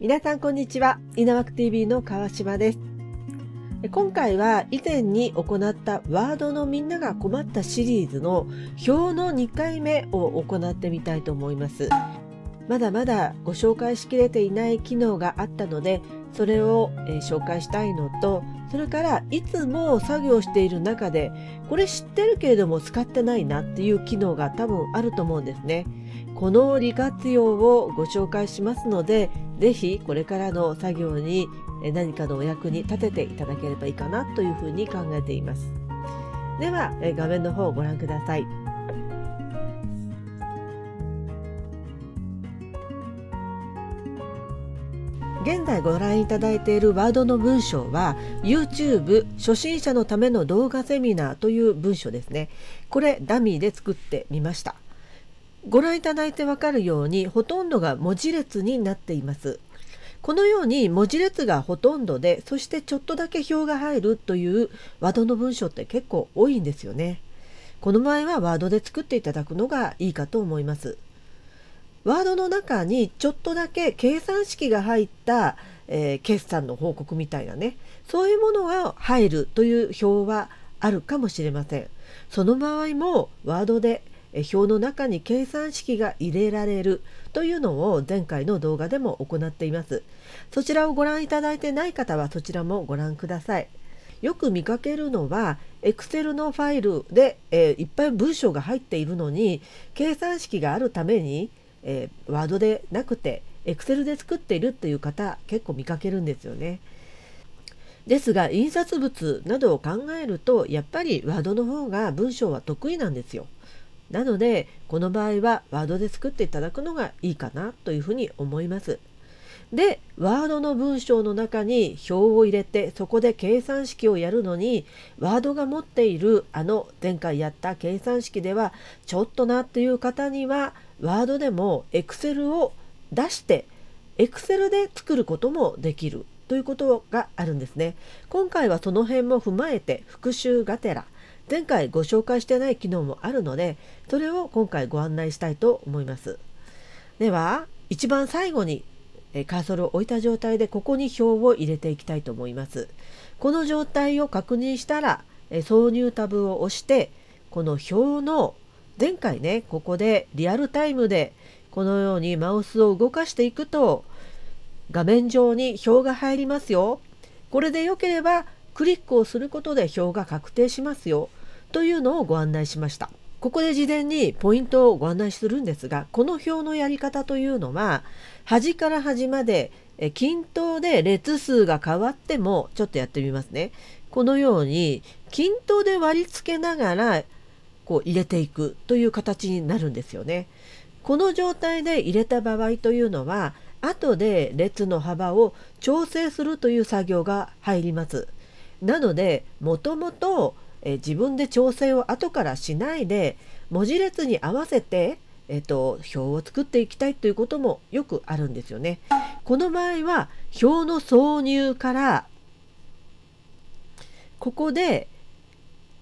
皆さんこんにちは。いなわく TV の川島です。今回は以前に行ったワードのみんなが困ったシリーズの表の2回目を行ってみたいと思います。まだまだご紹介しきれていない機能があったので、それを、え紹介したいのと、それからいつも作業している中で、これ知ってるけれども使ってないなっていう機能が多分あると思うんですね。この利活用をご紹介しますのでぜひこれからの作業に何かのお役に立てていただければいいかなというふうに考えていますでは画面の方をご覧ください現在ご覧いただいているワードの文章は YouTube 初心者のための動画セミナーという文章ですねこれダミーで作ってみましたご覧いただいてわかるようにほとんどが文字列になっています。このように文字列がほとんどでそしてちょっとだけ表が入るというワードの文章って結構多いんですよね。この場合はワードで作っていただくのがいいかと思います。ワードの中にちょっとだけ計算式が入った、えー、決算の報告みたいなねそういうものが入るという表はあるかもしれません。その場合もワードで表の中に計算式が入れられるというのを前回の動画でも行っていますそちらをご覧いただいてない方はそちらもご覧くださいよく見かけるのは Excel のファイルで、えー、いっぱい文章が入っているのに計算式があるために、えー、ワードでなくて Excel で作っているっていう方結構見かけるんですよね。ですが印刷物などを考えるとやっぱりワードの方が文章は得意なんですよ。なのでこの場合はワードで作っていただくのがいいかなというふうに思います。でワードの文章の中に表を入れてそこで計算式をやるのにワードが持っているあの前回やった計算式ではちょっとなっていう方にはワードでも Excel を出して Excel で作ることもできるということがあるんですね。今回はその辺も踏まえて復習がてら前回ご紹介してない機能もあるのでそれを今回ご案内したいと思いますでは一番最後にカーソルを置いた状態でここに表を入れていきたいと思いますこの状態を確認したら挿入タブを押してこの表の前回ねここでリアルタイムでこのようにマウスを動かしていくと画面上に表が入りますよこれで良ければクリックをすることで表が確定しますよ。というのをご案内しました。ここで事前にポイントをご案内するんですがこの表のやり方というのは端から端まで均等で列数が変わってもちょっとやってみますね。このように均等で割り付けながらこう入れていくという形になるんですよね。この状態で入れた場合というのは後で列の幅を調整するという作業が入ります。なのでもともとえー、自分で調整を後からしないで文字列に合わせて、えーと、表を作っていきたいということもよくあるんですよね。この場合は表の挿入からここで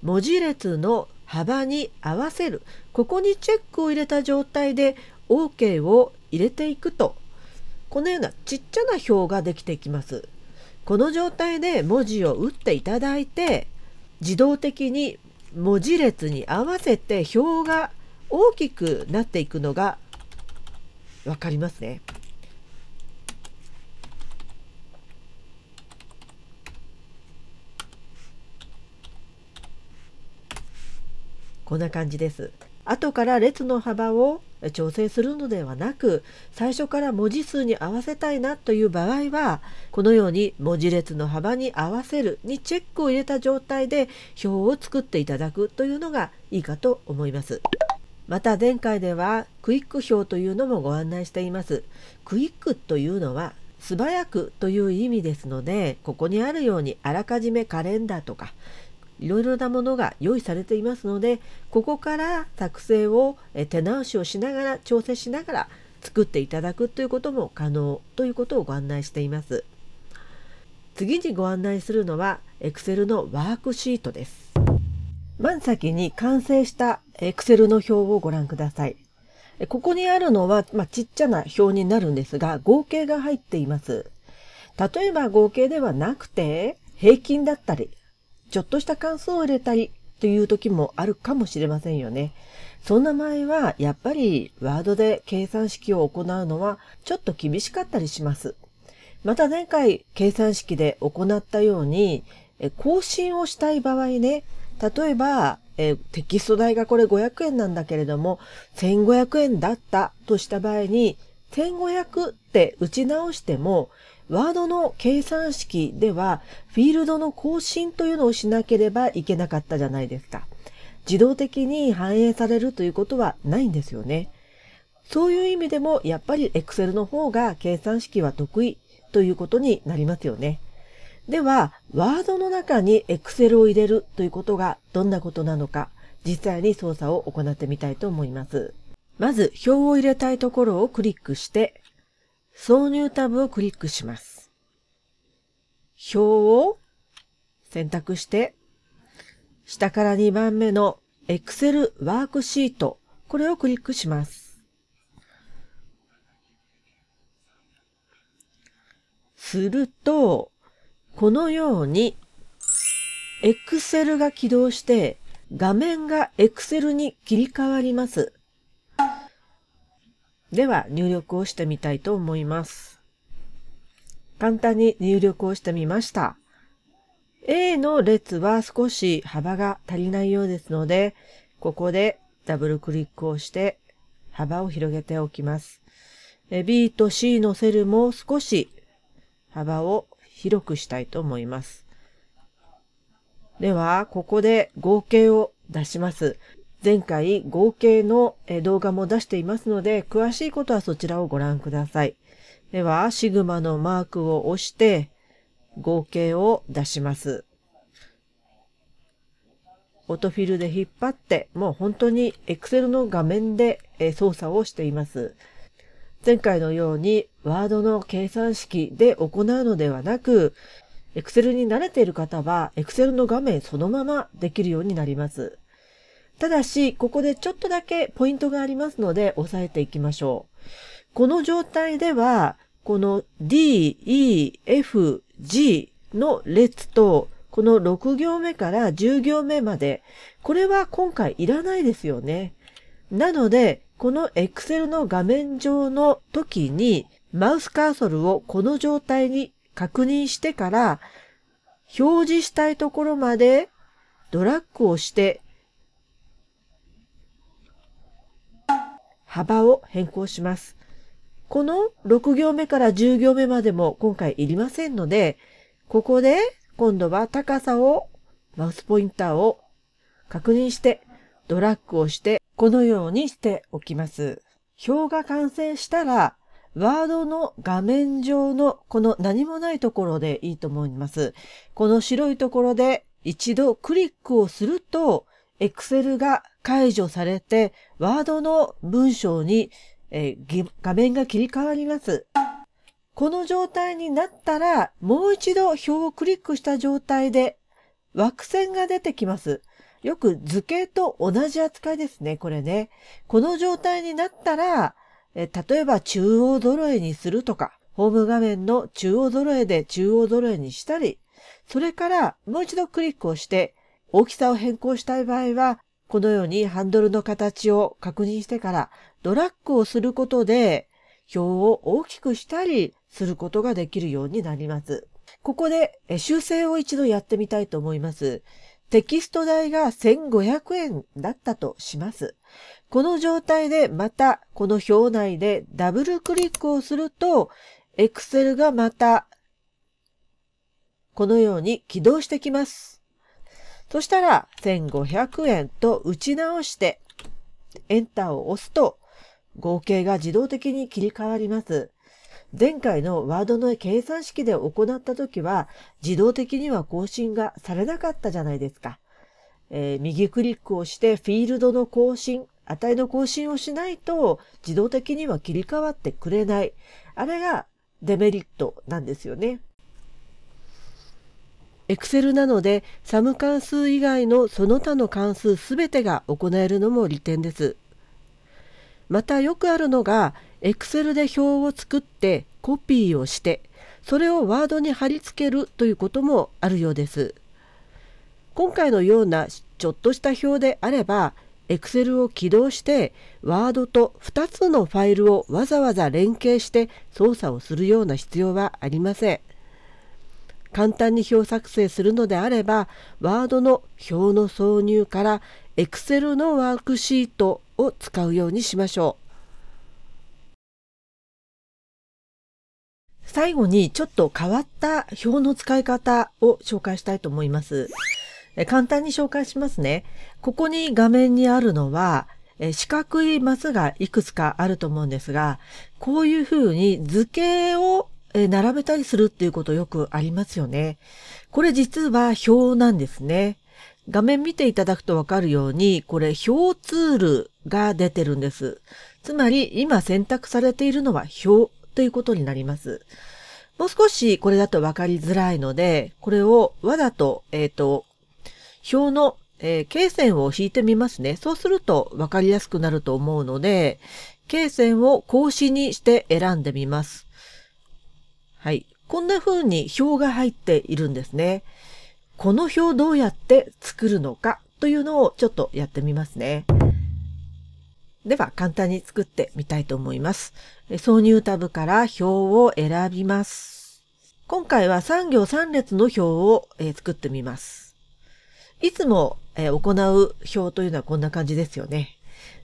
文字列の幅に合わせるここにチェックを入れた状態で OK を入れていくとこのようなちっちゃな表ができてきます。この状態で文字を打っていただいて自動的に文字列に合わせて表が大きくなっていくのが分かりますね。こんな感じです。後から列の幅を調整するのではなく最初から文字数に合わせたいなという場合はこのように文字列の幅に合わせるにチェックを入れた状態で表を作っていただくというのがいいかと思います。また前回ではクイック表というのもご案内しています。クイックというのは素早くという意味ですのでここにあるようにあらかじめカレンダーとかいろいろなものが用意されていますのでここから作成を手直しをしながら調整しながら作っていただくということも可能ということをご案内しています。次にご案内するのは Excel のワークシートです。まず先に完成した Excel の表をご覧ください。ここにあるのは、まあ、ちっちゃな表になるんですが、合計が入っています。例えば合計ではなくて、平均だったり、ちょっとした感想を入れたりという時もあるかもしれませんよね。そんな場合は、やっぱりワードで計算式を行うのはちょっと厳しかったりします。また前回計算式で行ったように、更新をしたい場合ね、例えば、えテキスト代がこれ500円なんだけれども、1500円だったとした場合に、1500って打ち直しても、ワードの計算式では、フィールドの更新というのをしなければいけなかったじゃないですか。自動的に反映されるということはないんですよね。そういう意味でも、やっぱり Excel の方が計算式は得意ということになりますよね。では、ワードの中に Excel を入れるということがどんなことなのか、実際に操作を行ってみたいと思います。まず、表を入れたいところをクリックして、挿入タブをクリックします。表を選択して、下から2番目の Excel ワークシート、これをクリックします。すると、このように、Excel が起動して、画面が Excel に切り替わります。では入力をしてみたいと思います。簡単に入力をしてみました。A の列は少し幅が足りないようですので、ここでダブルクリックをして幅を広げておきます。B と C のセルも少し幅を広くしたいと思います。では、ここで合計を出します。前回合計の動画も出していますので、詳しいことはそちらをご覧ください。では、シグマのマークを押して、合計を出します。オトフィルで引っ張って、もう本当に Excel の画面で操作をしています。前回のようにワードの計算式で行うのではなく、Excel に慣れている方は Excel の画面そのままできるようになります。ただし、ここでちょっとだけポイントがありますので、押さえていきましょう。この状態では、この D, E, F, G の列と、この6行目から10行目まで、これは今回いらないですよね。なので、この Excel の画面上の時に、マウスカーソルをこの状態に確認してから、表示したいところまでドラッグをして幅を変更します。この6行目から10行目までも今回いりませんので、ここで今度は高さを、マウスポインターを確認して、ドラッグをして、このようにしておきます。表が完成したら、ワードの画面上のこの何もないところでいいと思います。この白いところで一度クリックをすると、Excel が解除されて、ワードの文章に、えー、画面が切り替わります。この状態になったら、もう一度表をクリックした状態で、枠線が出てきます。よく図形と同じ扱いですね、これね。この状態になったら、え例えば中央揃えにするとか、ホーム画面の中央揃えで中央揃えにしたり、それからもう一度クリックをして、大きさを変更したい場合は、このようにハンドルの形を確認してからドラッグをすることで表を大きくしたりすることができるようになります。ここで修正を一度やってみたいと思います。テキスト代が1500円だったとします。この状態でまたこの表内でダブルクリックをすると Excel がまたこのように起動してきます。そしたら、1500円と打ち直して、エンターを押すと、合計が自動的に切り替わります。前回のワードの計算式で行った時は、自動的には更新がされなかったじゃないですか。えー、右クリックをして、フィールドの更新、値の更新をしないと、自動的には切り替わってくれない。あれがデメリットなんですよね。Excel なので、サム関数以外のその他の関数すべてが行えるのも利点です。またよくあるのが、Excel で表を作ってコピーをして、それをワードに貼り付けるということもあるようです。今回のようなちょっとした表であれば、Excel を起動して、ワードと2つのファイルをわざわざ連携して操作をするような必要はありません。簡単に表作成するのであればワードの表の挿入から Excel のワークシートを使うようにしましょう。最後にちょっと変わった表の使い方を紹介したいと思います。簡単に紹介しますね。ここに画面にあるのは、四角いマスがいくつかあると思うんですが、こういうふうに図形をえ並べたりするっていうことよくありますよね。これ実は表なんですね。画面見ていただくとわかるように、これ表ツールが出てるんです。つまり今選択されているのは表ということになります。もう少しこれだとわかりづらいので、これをわざと、えっ、ー、と、表の、えー、線を引いてみますね。そうするとわかりやすくなると思うので、経線を格子にして選んでみます。はい。こんな風に表が入っているんですね。この表どうやって作るのかというのをちょっとやってみますね。では簡単に作ってみたいと思います。挿入タブから表を選びます。今回は3行3列の表を作ってみます。いつも行う表というのはこんな感じですよね。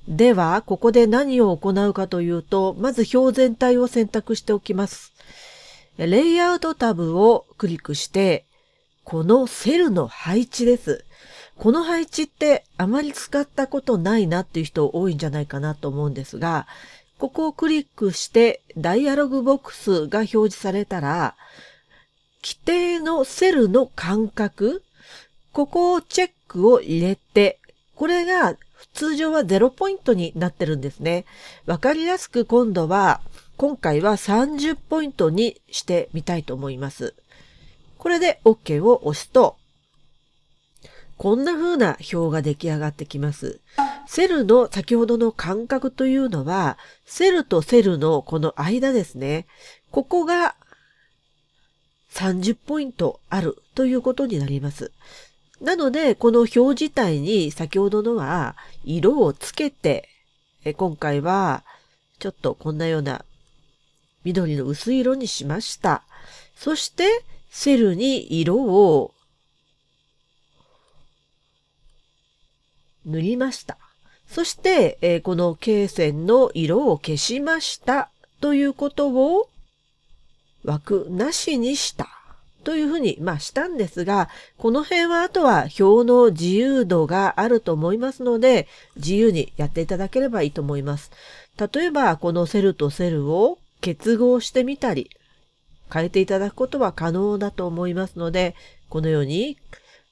では、ここで何を行うかというと、まず表全体を選択しておきます。レイアウトタブをクリックして、このセルの配置です。この配置ってあまり使ったことないなっていう人多いんじゃないかなと思うんですが、ここをクリックしてダイアログボックスが表示されたら、規定のセルの間隔、ここをチェックを入れて、これが通常は0ポイントになってるんですね。わかりやすく今度は今回は30ポイントにしてみたいと思います。これで OK を押すと、こんな風な表が出来上がってきます。セルの先ほどの間隔というのは、セルとセルのこの間ですね。ここが30ポイントあるということになります。なので、この表自体に先ほどのは色をつけて、今回はちょっとこんなような緑の薄い色にしました。そして、セルに色を塗りました。そして、えー、この罫線の色を消しましたということを枠なしにしたというふうに、まあ、したんですが、この辺はあとは表の自由度があると思いますので、自由にやっていただければいいと思います。例えば、このセルとセルを結合してみたり、変えていただくことは可能だと思いますので、このように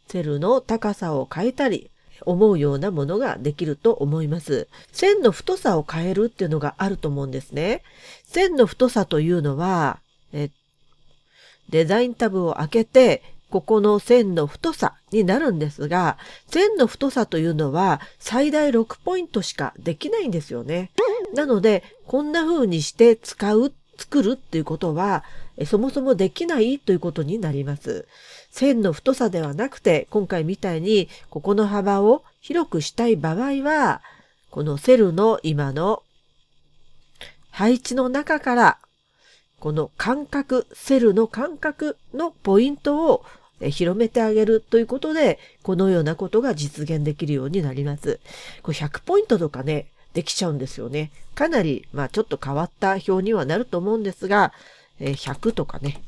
セルの高さを変えたり、思うようなものができると思います。線の太さを変えるっていうのがあると思うんですね。線の太さというのは、デザインタブを開けて、ここの線の太さになるんですが、線の太さというのは最大6ポイントしかできないんですよね。なので、こんな風にして使う、作るっていうことは、そもそもできないということになります。線の太さではなくて、今回みたいに、ここの幅を広くしたい場合は、このセルの今の配置の中からこの感覚、セルの感覚のポイントを広めてあげるということで、このようなことが実現できるようになります。これ100ポイントとかね、できちゃうんですよね。かなり、まあちょっと変わった表にはなると思うんですが、100とかね、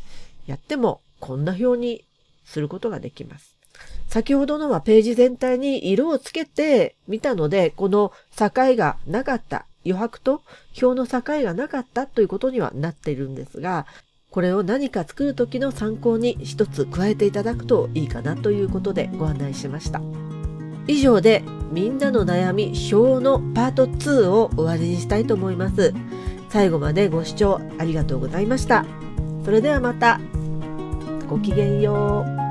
やってもこんな表にすることができます。先ほどのはページ全体に色をつけてみたので、この境がなかった余白と表の境がなかったということにはなっているんですが、これを何か作る時の参考に一つ加えていただくといいかなということでご案内しました。以上でみんなの悩み表のパート2を終わりにしたいと思います。最後までご視聴ありがとうございました。それではまた。ごきげんよう。